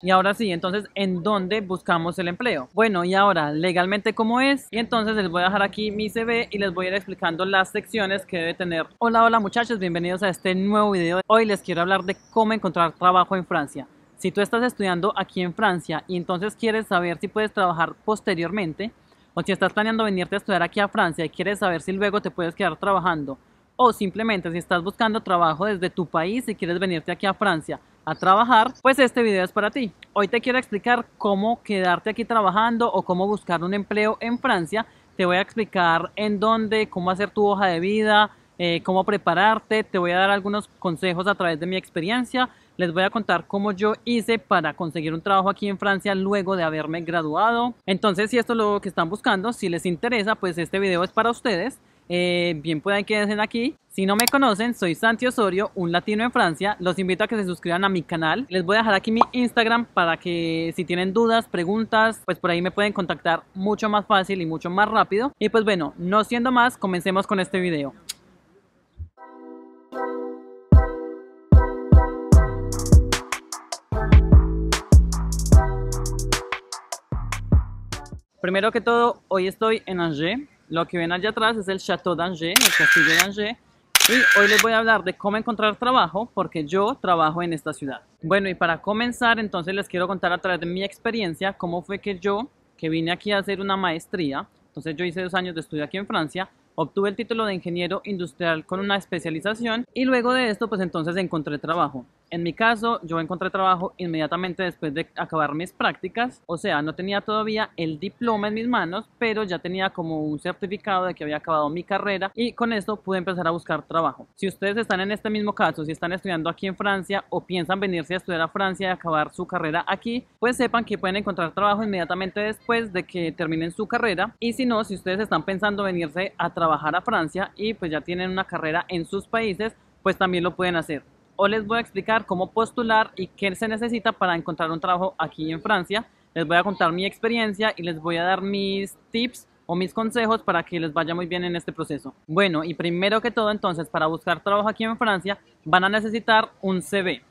Y ahora sí, entonces, ¿en dónde buscamos el empleo? Bueno, y ahora, legalmente, ¿cómo es? Y entonces les voy a dejar aquí mi CV y les voy a ir explicando las secciones que debe tener. Hola, hola muchachos, bienvenidos a este nuevo video. Hoy les quiero hablar de cómo encontrar trabajo en Francia. Si tú estás estudiando aquí en Francia y entonces quieres saber si puedes trabajar posteriormente, o si estás planeando venirte a estudiar aquí a Francia y quieres saber si luego te puedes quedar trabajando, o simplemente si estás buscando trabajo desde tu país y quieres venirte aquí a Francia a trabajar, pues este video es para ti. Hoy te quiero explicar cómo quedarte aquí trabajando o cómo buscar un empleo en Francia. Te voy a explicar en dónde, cómo hacer tu hoja de vida, eh, cómo prepararte, te voy a dar algunos consejos a través de mi experiencia. Les voy a contar cómo yo hice para conseguir un trabajo aquí en Francia luego de haberme graduado. Entonces, si esto es lo que están buscando, si les interesa, pues este video es para ustedes. Eh, bien pueden quedarse aquí. Si no me conocen, soy Santi Osorio, un latino en Francia. Los invito a que se suscriban a mi canal. Les voy a dejar aquí mi Instagram para que si tienen dudas, preguntas, pues por ahí me pueden contactar mucho más fácil y mucho más rápido. Y pues bueno, no siendo más, comencemos con este video. Primero que todo, hoy estoy en Angers lo que ven allá atrás es el Chateau d'Angers, el Castillo d'Angers, Y hoy les voy a hablar de cómo encontrar trabajo, porque yo trabajo en esta ciudad. Bueno, y para comenzar, entonces les quiero contar a través de mi experiencia cómo fue que yo, que vine aquí a hacer una maestría, entonces yo hice dos años de estudio aquí en Francia, obtuve el título de ingeniero industrial con una especialización y luego de esto, pues entonces encontré trabajo. En mi caso, yo encontré trabajo inmediatamente después de acabar mis prácticas, o sea, no tenía todavía el diploma en mis manos, pero ya tenía como un certificado de que había acabado mi carrera y con esto pude empezar a buscar trabajo. Si ustedes están en este mismo caso, si están estudiando aquí en Francia o piensan venirse a estudiar a Francia y acabar su carrera aquí, pues sepan que pueden encontrar trabajo inmediatamente después de que terminen su carrera y si no, si ustedes están pensando venirse a trabajar a Francia y pues ya tienen una carrera en sus países, pues también lo pueden hacer. Hoy les voy a explicar cómo postular y qué se necesita para encontrar un trabajo aquí en Francia. Les voy a contar mi experiencia y les voy a dar mis tips o mis consejos para que les vaya muy bien en este proceso. Bueno, y primero que todo entonces, para buscar trabajo aquí en Francia van a necesitar un CV.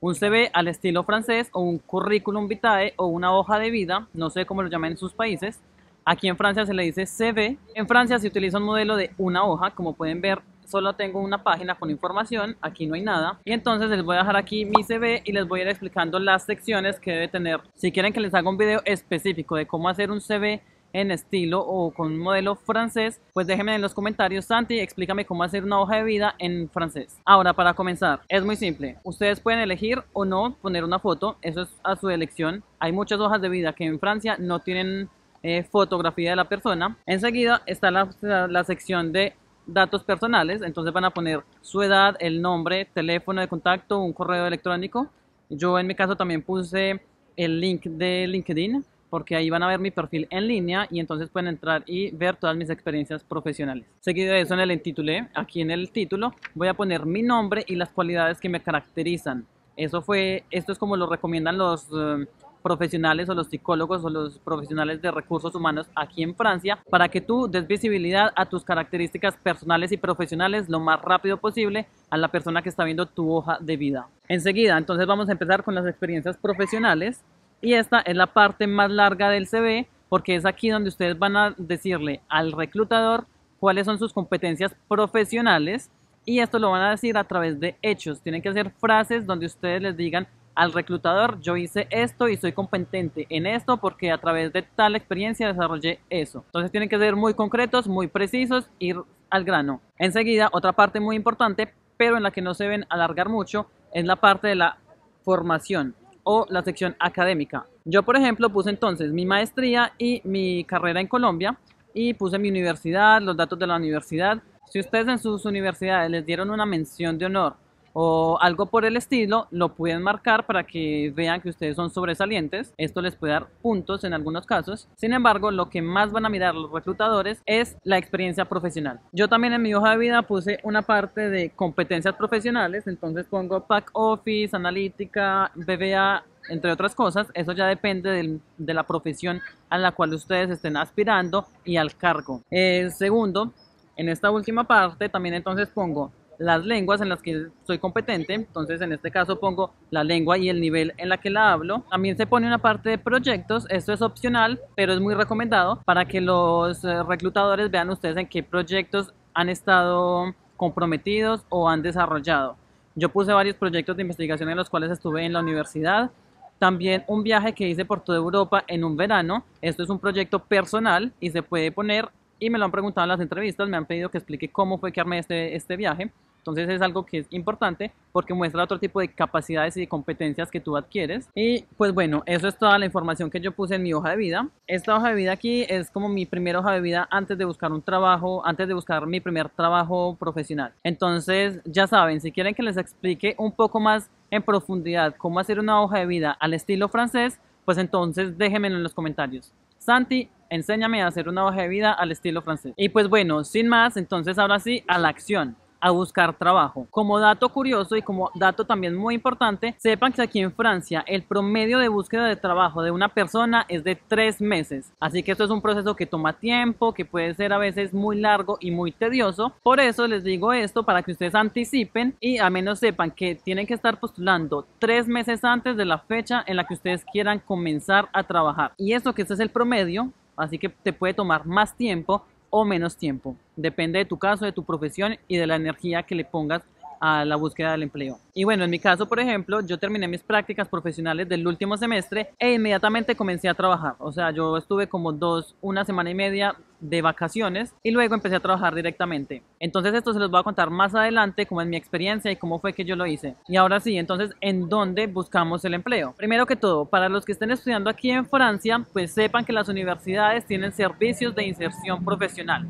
Un CV al estilo francés o un currículum vitae o una hoja de vida, no sé cómo lo llaman en sus países. Aquí en Francia se le dice CV. En Francia se utiliza un modelo de una hoja, como pueden ver solo tengo una página con información, aquí no hay nada. Y entonces les voy a dejar aquí mi CV y les voy a ir explicando las secciones que debe tener. Si quieren que les haga un video específico de cómo hacer un CV en estilo o con un modelo francés, pues déjenme en los comentarios, Santi, explícame cómo hacer una hoja de vida en francés. Ahora, para comenzar, es muy simple. Ustedes pueden elegir o no poner una foto, eso es a su elección. Hay muchas hojas de vida que en Francia no tienen eh, fotografía de la persona. Enseguida está la sección de datos personales, entonces van a poner su edad, el nombre, teléfono de contacto, un correo electrónico. Yo en mi caso también puse el link de LinkedIn porque ahí van a ver mi perfil en línea y entonces pueden entrar y ver todas mis experiencias profesionales. Seguido de eso en el título aquí en el título voy a poner mi nombre y las cualidades que me caracterizan. Eso fue, esto es como lo recomiendan los... Eh, profesionales o los psicólogos o los profesionales de recursos humanos aquí en Francia para que tú des visibilidad a tus características personales y profesionales lo más rápido posible a la persona que está viendo tu hoja de vida. Enseguida, entonces vamos a empezar con las experiencias profesionales y esta es la parte más larga del CV porque es aquí donde ustedes van a decirle al reclutador cuáles son sus competencias profesionales y esto lo van a decir a través de hechos. Tienen que hacer frases donde ustedes les digan al reclutador, yo hice esto y soy competente en esto porque a través de tal experiencia desarrollé eso. Entonces tienen que ser muy concretos, muy precisos, ir al grano. Enseguida, otra parte muy importante, pero en la que no se deben alargar mucho, es la parte de la formación o la sección académica. Yo, por ejemplo, puse entonces mi maestría y mi carrera en Colombia y puse mi universidad, los datos de la universidad. Si ustedes en sus universidades les dieron una mención de honor o algo por el estilo, lo pueden marcar para que vean que ustedes son sobresalientes. Esto les puede dar puntos en algunos casos. Sin embargo, lo que más van a mirar los reclutadores es la experiencia profesional. Yo también en mi hoja de vida puse una parte de competencias profesionales, entonces pongo Pack office, analítica, BBA, entre otras cosas, eso ya depende de, la profesión a la cual ustedes estén aspirando y al cargo. Eh, segundo, en esta última parte también entonces pongo las lenguas en las que soy competente, entonces en este caso pongo la lengua y el nivel en la que la hablo. También se pone una parte de proyectos, esto es opcional, pero es muy recomendado para que los eh, reclutadores vean ustedes en qué proyectos han estado comprometidos o han desarrollado. Yo puse varios proyectos de investigación en los cuales estuve en la universidad, también un viaje que hice por toda Europa en un verano, esto es un proyecto personal y se puede poner y me lo han preguntado en las entrevistas, me han pedido que explique cómo fue que armé este, este viaje. Entonces es algo que es importante porque muestra otro tipo de capacidades y competencias que tú adquieres. Y pues bueno, eso es toda la información que yo puse en mi hoja de vida. Esta hoja de vida aquí es como mi primera hoja de vida antes de buscar un trabajo, antes de buscar mi primer trabajo profesional. Entonces ya saben, si quieren que les explique un poco más en profundidad cómo hacer una hoja de vida al estilo francés, pues entonces déjenmelo en los comentarios. Santi, enséñame a hacer una hoja de vida al estilo francés. Y pues bueno, sin más, entonces ahora sí, a la acción a buscar trabajo. Como dato curioso y como dato también muy importante, sepan que aquí en Francia el promedio de búsqueda de trabajo de una persona es de tres meses. Así que esto es un proceso que toma tiempo, que puede ser a veces muy largo y muy tedioso. Por eso les digo esto para que ustedes anticipen y al menos sepan que tienen que estar postulando tres meses antes de la fecha en la que ustedes quieran comenzar a trabajar. Y esto que este es el promedio, así que te puede tomar más tiempo o menos tiempo. Depende de tu caso, de tu profesión y de la energía que le pongas a la búsqueda del empleo. Y bueno, en mi caso, por ejemplo, yo terminé mis prácticas profesionales del último semestre e inmediatamente comencé a trabajar. O sea, yo estuve como dos, una semana y media de vacaciones y luego empecé a trabajar directamente. Entonces esto se los voy a contar más adelante, como es mi experiencia y cómo fue que yo lo hice. Y ahora sí, entonces, ¿en dónde buscamos el empleo? Primero que todo, para los que estén estudiando aquí en Francia, pues sepan que las universidades tienen servicios de inserción profesional.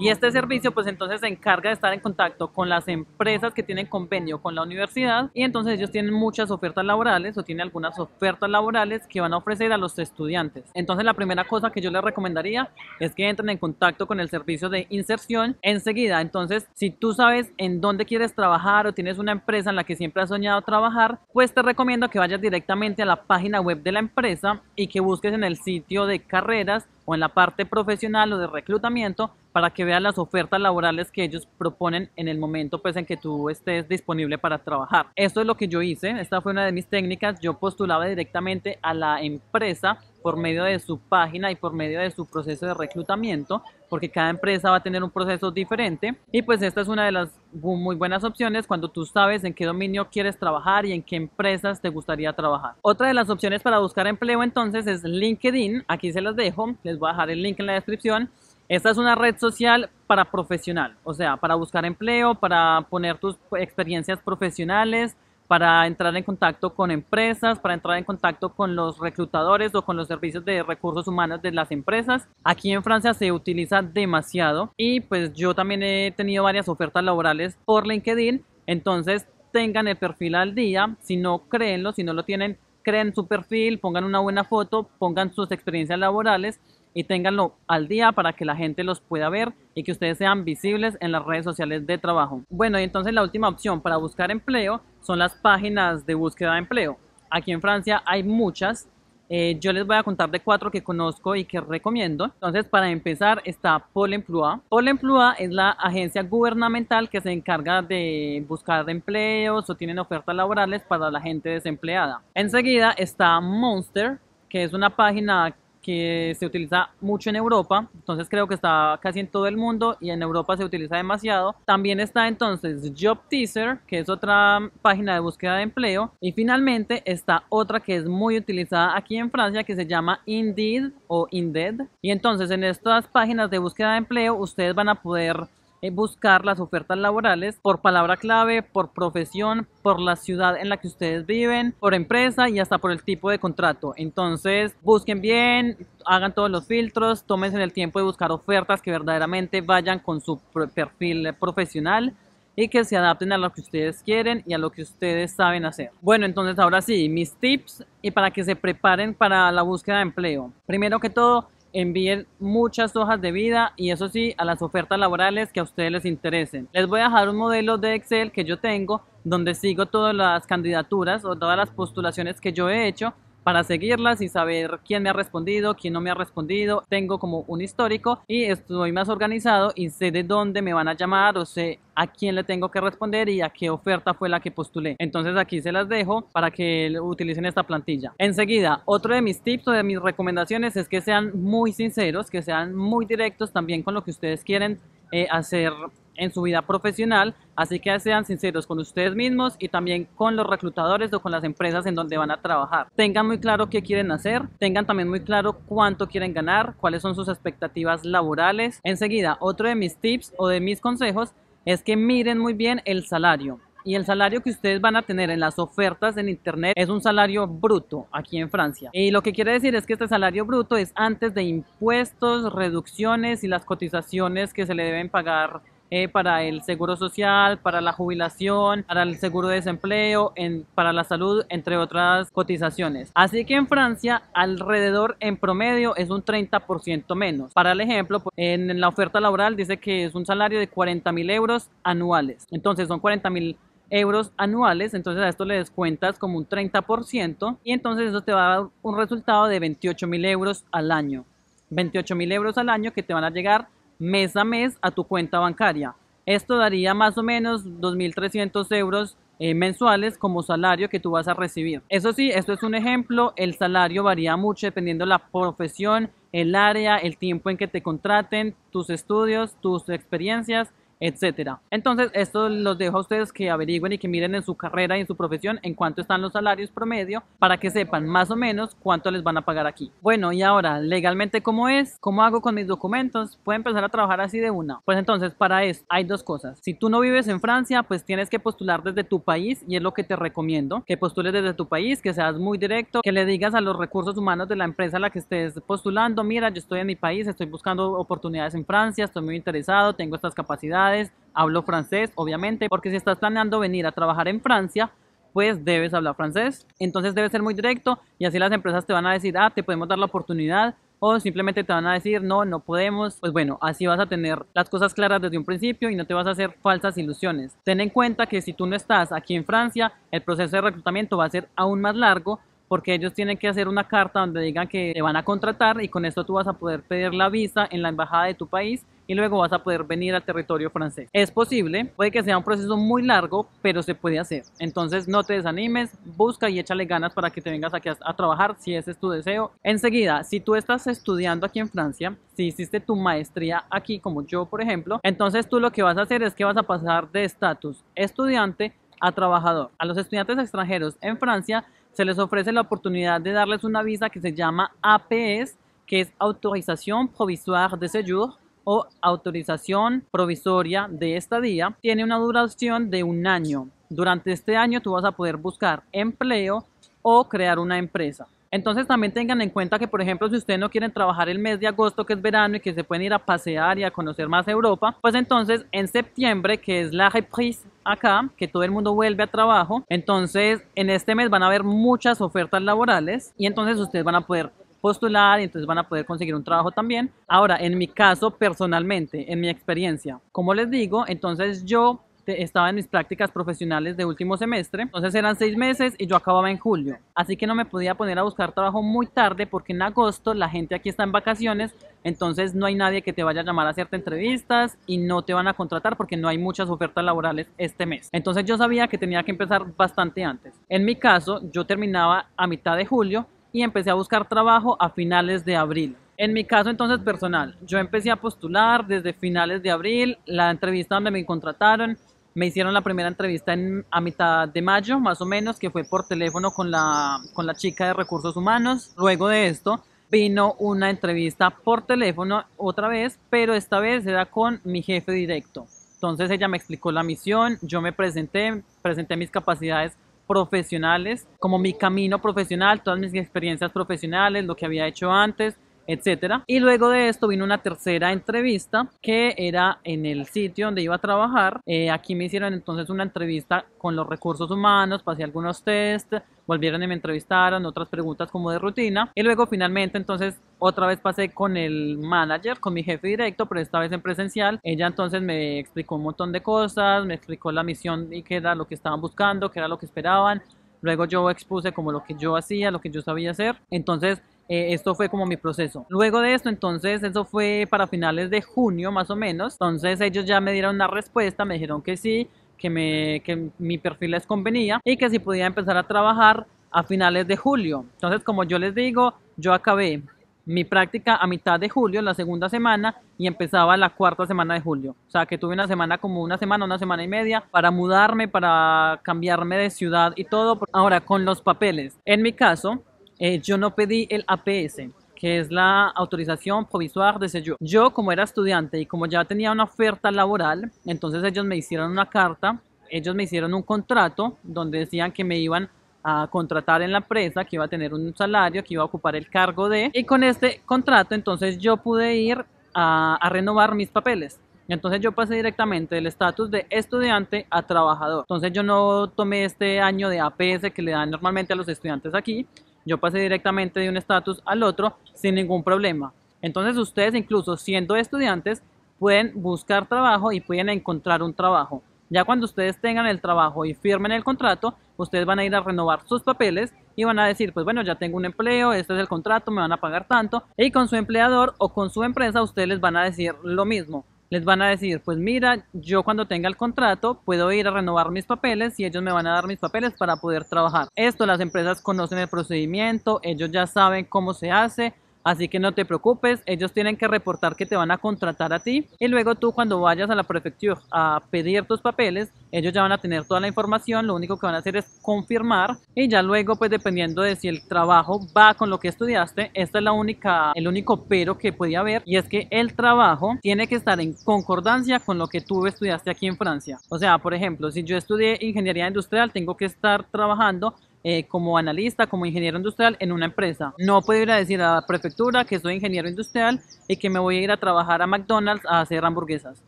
Y este servicio pues entonces se encarga de estar en contacto con las empresas que tienen convenio con la universidad y entonces ellos tienen muchas ofertas laborales o tienen algunas ofertas laborales que van a ofrecer a los estudiantes. Entonces la primera cosa que yo les recomendaría es que entren en contacto con el servicio de inserción enseguida. Entonces si tú sabes en dónde quieres trabajar o tienes una empresa en la que siempre has soñado trabajar, pues te recomiendo que vayas directamente a la página web de la empresa y que busques en el sitio de carreras o en la parte profesional o de reclutamiento para que veas las ofertas laborales que ellos proponen en el momento pues en que tú estés disponible para trabajar. Esto es lo que yo hice, esta fue una de mis técnicas, yo postulaba directamente a la empresa por medio de su página y por medio de su proceso de reclutamiento, porque cada empresa va a tener un proceso diferente. Y pues esta es una de las muy buenas opciones cuando tú sabes en qué dominio quieres trabajar y en qué empresas te gustaría trabajar. Otra de las opciones para buscar empleo entonces es LinkedIn. Aquí se las dejo, les voy a dejar el link en la descripción. Esta es una red social para profesional, o sea, para buscar empleo, para poner tus experiencias profesionales, para entrar en contacto con empresas, para entrar en contacto con los reclutadores o con los servicios de recursos humanos de las empresas. Aquí en Francia se utiliza demasiado y pues yo también he tenido varias ofertas laborales por LinkedIn, entonces tengan el perfil al día, si no créenlo, si no lo tienen, creen su perfil, pongan una buena foto, pongan sus experiencias laborales y ténganlo al día para que la gente los pueda ver y que ustedes sean visibles en las redes sociales de trabajo. Bueno, y entonces la última opción para buscar empleo son las páginas de búsqueda de empleo. Aquí en Francia hay muchas. Eh, yo les voy a contar de cuatro que conozco y que recomiendo. Entonces, para empezar está Pôle emploi. Pôle emploi es la agencia gubernamental que se encarga de buscar empleos o tienen ofertas laborales para la gente desempleada. Enseguida está Monster, que es una página que se utiliza mucho en Europa, entonces creo que está casi en todo el mundo y en Europa se utiliza demasiado. También está entonces Job Teaser, que es otra página de búsqueda de empleo. Y finalmente está otra que es muy utilizada aquí en Francia que se llama Indeed o Indeed. Y entonces en estas páginas de búsqueda de empleo ustedes van a poder eh, buscar las ofertas laborales por palabra clave, por profesión, por la ciudad en la que ustedes viven, por empresa y hasta por el tipo de contrato. Entonces, busquen bien, hagan todos los filtros, tómense el tiempo de buscar ofertas que verdaderamente vayan con su perfil profesional y que se adapten a lo que ustedes quieren y a lo que ustedes saben hacer. Bueno, entonces ahora sí, mis tips y para que se preparen para la búsqueda de empleo. Primero que todo, envíen muchas hojas de vida y eso sí a las ofertas laborales que a ustedes les interesen. Les voy a dejar un modelo de Excel que yo tengo donde sigo todas las candidaturas o todas las postulaciones que yo he hecho para seguirlas y saber quién me ha respondido, quién no me ha respondido. Tengo como un histórico y estoy más organizado y sé de dónde me van a llamar o sé a quién le tengo que responder y a qué oferta fue la que postulé. Entonces aquí se las dejo para que utilicen esta plantilla. Enseguida, otro de mis tips o de mis recomendaciones es que sean muy sinceros, que sean muy directos también con lo que ustedes quieren eh, hacer en su vida profesional, así que sean sinceros con ustedes mismos y también con los reclutadores o con las empresas en donde van a trabajar. Tengan muy claro qué quieren hacer, tengan también muy claro cuánto quieren ganar, cuáles son sus expectativas laborales. Enseguida, otro de mis tips o de mis consejos es que miren muy bien el salario y el salario que ustedes van a tener en las ofertas en internet es un salario bruto aquí en Francia. Y lo que quiere decir es que este salario bruto es antes de impuestos, reducciones y las cotizaciones que se le deben pagar eh, para el seguro social, para la jubilación, para el seguro de desempleo, para la salud, entre otras cotizaciones. Así que en Francia, alrededor en promedio es un 30% menos. Para el ejemplo, pues, en la oferta laboral dice que es un salario de 40 mil euros anuales. Entonces son 40 mil euros anuales, entonces a esto le descuentas como un 30% y entonces eso te va a dar un resultado de 28 mil euros al año. 28 mil euros al año que te van a llegar mes a mes a tu cuenta bancaria. Esto daría más o menos 2.300 euros eh, mensuales como salario que tú vas a recibir. Eso sí, esto es un ejemplo, el salario varía mucho dependiendo la profesión, el área, el tiempo en que te contraten, tus estudios, tus experiencias etcétera. Entonces, esto los dejo a ustedes que averigüen y que miren en su carrera y en su profesión en cuánto están los salarios promedio para que sepan más o menos cuánto les van a pagar aquí. Bueno, y ahora, legalmente, ¿cómo es? ¿Cómo hago con mis documentos? Puedo empezar a trabajar así de una. Pues entonces, para eso hay dos cosas. Si tú no vives en Francia, pues tienes que postular desde tu país y es lo que te recomiendo, que postules desde tu país, que seas muy directo, que le digas a los recursos humanos de la empresa a la que estés postulando, mira, yo estoy en mi país, estoy buscando oportunidades en Francia, estoy muy interesado, tengo estas capacidades hablo francés, obviamente, porque si estás planeando venir a trabajar en Francia, pues debes hablar francés. Entonces debes ser muy directo y así las empresas te van a decir, ah, te podemos dar la oportunidad o simplemente te van a decir, no, no podemos. Pues bueno, así vas a tener las cosas claras desde un principio y no te vas a hacer falsas ilusiones. Ten en cuenta que si tú no estás aquí en Francia, el proceso de reclutamiento va a ser aún más largo porque ellos tienen que hacer una carta donde digan que te van a contratar y con esto tú vas a poder pedir la visa en la embajada de tu país y luego vas a poder venir al territorio francés. Es posible, puede que sea un proceso muy largo, pero se puede hacer. Entonces no te desanimes, busca y échale ganas para que te vengas aquí a, trabajar si ese es tu deseo. Enseguida, si tú estás estudiando aquí en Francia, si hiciste tu maestría aquí como yo, por ejemplo, entonces tú lo que vas a hacer es que vas a pasar de estatus estudiante a trabajador. A los estudiantes extranjeros en Francia se les ofrece la oportunidad de darles una visa que se llama APS, que es Autorización Provisoire de Séjour, o autorización provisoria de estadía tiene una duración de un año. Durante este año tú vas a poder buscar empleo o crear una empresa. Entonces también tengan en cuenta que, por ejemplo, si ustedes no quieren trabajar el mes de agosto, que es verano, y que se pueden ir a pasear y a conocer más Europa, pues entonces en septiembre, que es la reprise acá, que todo el mundo vuelve a trabajo, entonces en este mes van a haber muchas ofertas laborales y entonces ustedes van a poder postular y entonces van a poder conseguir un trabajo también. Ahora, en mi caso personalmente, en mi experiencia, como les digo, entonces yo estaba en mis prácticas profesionales de último semestre, entonces eran seis meses y yo acababa en julio, así que no me podía poner a buscar trabajo muy tarde porque en agosto la gente aquí está en vacaciones, entonces no hay nadie que te vaya a llamar a hacerte entrevistas y no te van a contratar porque no hay muchas ofertas laborales este mes. Entonces yo sabía que tenía que empezar bastante antes. En mi caso, yo terminaba a mitad de julio y empecé a buscar trabajo a finales de abril. En mi caso entonces personal, yo empecé a postular desde finales de abril, la entrevista donde me contrataron, me hicieron la primera entrevista a mitad de mayo, más o menos, que fue por teléfono con la, con la chica de recursos humanos. Luego de esto vino una entrevista por teléfono otra vez, pero esta vez era con mi jefe directo. Entonces ella me explicó la misión, yo me presenté, presenté mis capacidades profesionales, como mi camino profesional, todas mis experiencias profesionales, lo que había hecho antes, etcétera. Y luego de esto vino una tercera entrevista que era en el sitio donde iba a trabajar. Eh, aquí me hicieron entonces una entrevista con los recursos humanos, pasé algunos test, volvieron y me entrevistaron, otras preguntas como de rutina. Y luego finalmente entonces otra vez pasé con el manager, con mi jefe directo, pero esta vez en presencial. Ella entonces me explicó un montón de cosas, me explicó la misión y qué era lo que estaban buscando, qué era lo que esperaban. Luego yo expuse como lo que yo hacía, lo que yo sabía hacer. Entonces eh, esto fue como mi proceso. Luego de esto, entonces, eso fue para finales de junio más o menos. Entonces ellos ya me dieron una respuesta, me dijeron que sí, que, me, que mi perfil les convenía y que si podía empezar a trabajar a finales de julio. Entonces, como yo les digo, yo acabé mi práctica a mitad de julio, la segunda semana, y empezaba la cuarta semana de julio. O sea, que tuve una semana como una semana, una semana y media para mudarme, para cambiarme de ciudad y todo. Ahora, con los papeles. En mi caso, eh, yo no pedí el APS, que es la autorización provisoria de sello. Yo, como era estudiante y como ya tenía una oferta laboral, entonces ellos me hicieron una carta, ellos me hicieron un contrato donde decían que me iban a contratar en la empresa, que iba a tener un salario, que iba a ocupar el cargo de... Y con este contrato entonces yo pude ir a, a renovar mis papeles. Entonces yo pasé directamente del estatus de estudiante a trabajador. Entonces yo no tomé este año de APS que le dan normalmente a los estudiantes aquí, yo pasé directamente de un estatus al otro sin ningún problema. Entonces ustedes incluso siendo estudiantes pueden buscar trabajo y pueden encontrar un trabajo. Ya cuando ustedes tengan el trabajo y firmen el contrato, ustedes van a ir a renovar sus papeles y van a decir, pues bueno, ya tengo un empleo, este es el contrato, me van a pagar tanto. Y con su empleador o con su empresa ustedes les van a decir lo mismo les van a decir, pues mira, yo cuando tenga el contrato puedo ir a renovar mis papeles y ellos me van a dar mis papeles para poder trabajar. Esto las empresas conocen el procedimiento, ellos ya saben cómo se hace, Así que no te preocupes, ellos tienen que reportar que te van a contratar a ti y luego tú cuando vayas a la prefectura a pedir tus papeles, ellos ya van a tener toda la información, lo único que van a hacer es confirmar y ya luego pues dependiendo de si el trabajo va con lo que estudiaste, esta es la única el único pero que podía haber y es que el trabajo tiene que estar en concordancia con lo que tú estudiaste aquí en Francia. O sea, por ejemplo, si yo estudié ingeniería industrial, tengo que estar trabajando eh, como analista, como ingeniero industrial en una empresa. No puedo ir a decir a la prefectura que soy ingeniero industrial y que me voy a ir a trabajar a McDonald's a hacer hamburguesas.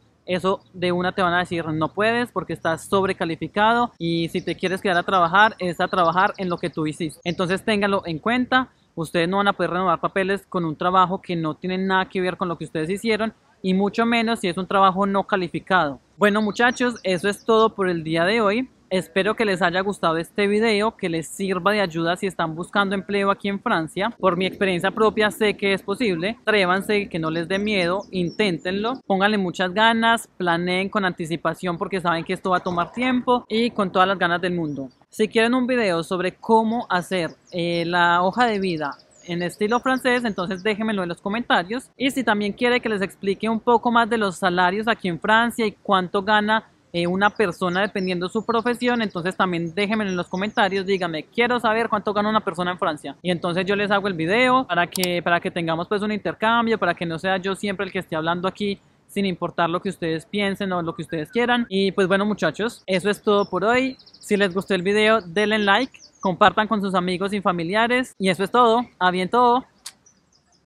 Eso de una te van a decir no puedes porque estás sobrecalificado y si te quieres quedar a trabajar es a trabajar en lo que tú hiciste. Entonces téngalo en cuenta, ustedes no van a poder renovar papeles con un trabajo que no tiene nada que ver con lo que ustedes hicieron y mucho menos si es un trabajo no calificado. Bueno muchachos, eso es todo por el día de hoy. Espero que les haya gustado este video, que les sirva de ayuda si están buscando empleo aquí en Francia. Por mi experiencia propia sé que es posible. Atrévanse, que no les dé miedo, inténtenlo. Pónganle muchas ganas, planeen con anticipación porque saben que esto va a tomar tiempo y con todas las ganas del mundo. Si quieren un video sobre cómo hacer eh, la hoja de vida en estilo francés, entonces déjenmelo en los comentarios. Y si también quiere que les explique un poco más de los salarios aquí en Francia y cuánto gana eh, una persona dependiendo de su profesión. Entonces también déjenme en los comentarios, díganme, quiero saber cuánto gana una persona en Francia. Y entonces yo les hago el video para que, para que tengamos pues un intercambio, para que no sea yo siempre el que esté hablando aquí sin importar lo que ustedes piensen o lo que ustedes quieran. Y pues bueno muchachos, eso es todo por hoy. Si les gustó el video, denle like, compartan con sus amigos y familiares. Y eso es todo. A bien todo.